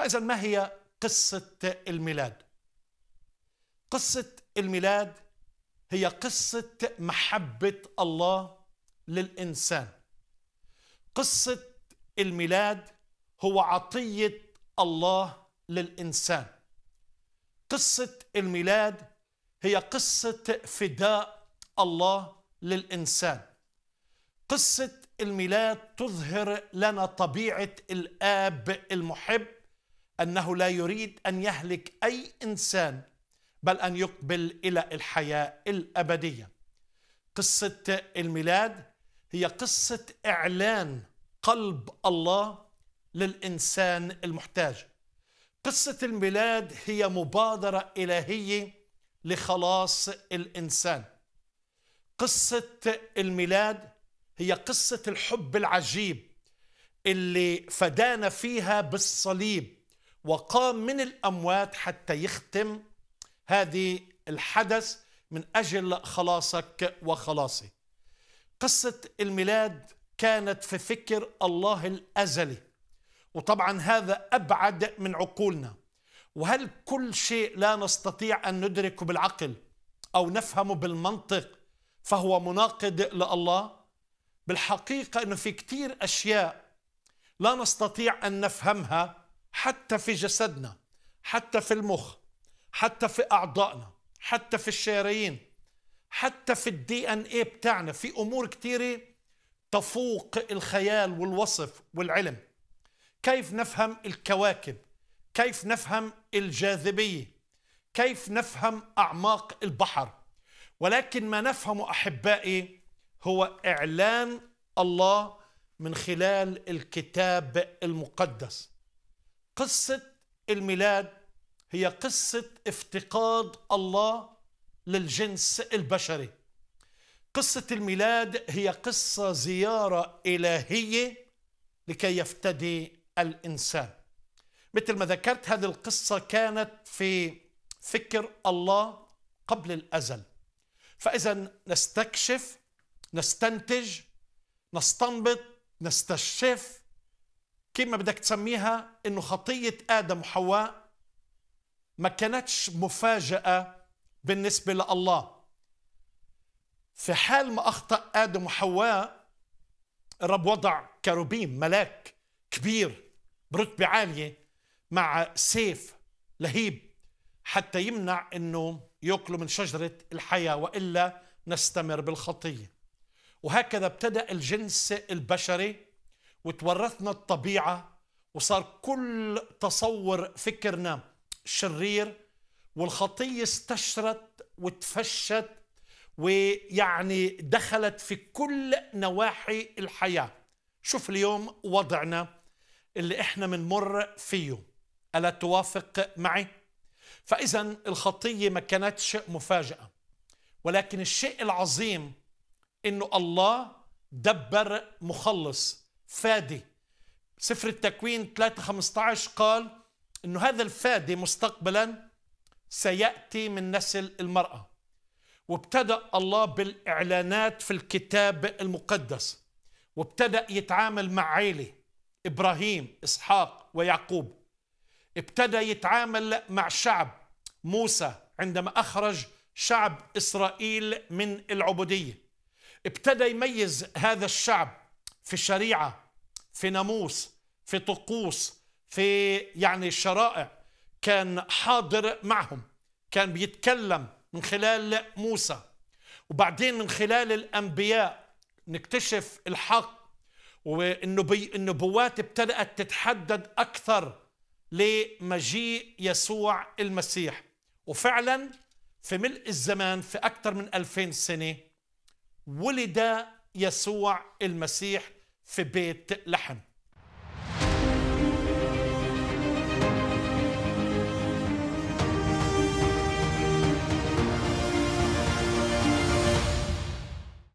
فإذا ما هي قصة الميلاد؟ قصة الميلاد هي قصة محبة الله للإنسان قصة الميلاد هو عطية الله للإنسان قصة الميلاد هي قصة فداء الله للإنسان قصة الميلاد تظهر لنا طبيعة الآب المحب انه لا يريد ان يهلك اي انسان بل ان يقبل الى الحياه الابديه قصه الميلاد هي قصه اعلان قلب الله للانسان المحتاج قصه الميلاد هي مبادره الهيه لخلاص الانسان قصه الميلاد هي قصه الحب العجيب اللي فدانا فيها بالصليب وقام من الأموات حتى يختم هذه الحدث من أجل خلاصك وخلاصي قصة الميلاد كانت في فكر الله الأزلي وطبعا هذا أبعد من عقولنا وهل كل شيء لا نستطيع أن ندركه بالعقل أو نفهمه بالمنطق فهو مناقض لله بالحقيقة أنه في كثير أشياء لا نستطيع أن نفهمها حتى في جسدنا حتى في المخ حتى في أعضائنا حتى في الشرايين حتى في الدي ان ايه بتاعنا في امور كتيره تفوق الخيال والوصف والعلم كيف نفهم الكواكب كيف نفهم الجاذبيه كيف نفهم اعماق البحر ولكن ما نفهمه احبائي هو اعلان الله من خلال الكتاب المقدس قصة الميلاد هي قصة افتقاد الله للجنس البشري قصة الميلاد هي قصة زيارة إلهية لكي يفتدي الإنسان مثل ما ذكرت هذه القصة كانت في فكر الله قبل الأزل فإذا نستكشف نستنتج نستنبط نستشف كيف ما بدك تسميها انه خطيه ادم وحواء ما كانتش مفاجاه بالنسبه لله في حال ما اخطا ادم وحواء الرب وضع كروبيم ملاك كبير برتبه عاليه مع سيف لهيب حتى يمنع انه ياكلوا من شجره الحياه والا نستمر بالخطيه وهكذا ابتدا الجنس البشري وتورثنا الطبيعة وصار كل تصور فكرنا شرير والخطية استشرت وتفشت ويعني دخلت في كل نواحي الحياة شوف اليوم وضعنا اللي احنا بنمر فيه ألا توافق معي؟ فإذا الخطية ما كانتش مفاجأة ولكن الشيء العظيم انه الله دبر مخلص فادي سفر التكوين 3 15 قال انه هذا الفادي مستقبلا سياتي من نسل المراه وابتدا الله بالاعلانات في الكتاب المقدس وابتدا يتعامل مع عيله ابراهيم اسحاق ويعقوب ابتدى يتعامل مع شعب موسى عندما اخرج شعب اسرائيل من العبوديه ابتدى يميز هذا الشعب في الشريعه في ناموس في طقوس في يعني الشرائع كان حاضر معهم كان بيتكلم من خلال موسى وبعدين من خلال الانبياء نكتشف الحق والنبوات ابتدات تتحدد اكثر لمجيء يسوع المسيح وفعلا في ملء الزمان في اكثر من 2000 سنه ولد يسوع المسيح في بيت لحم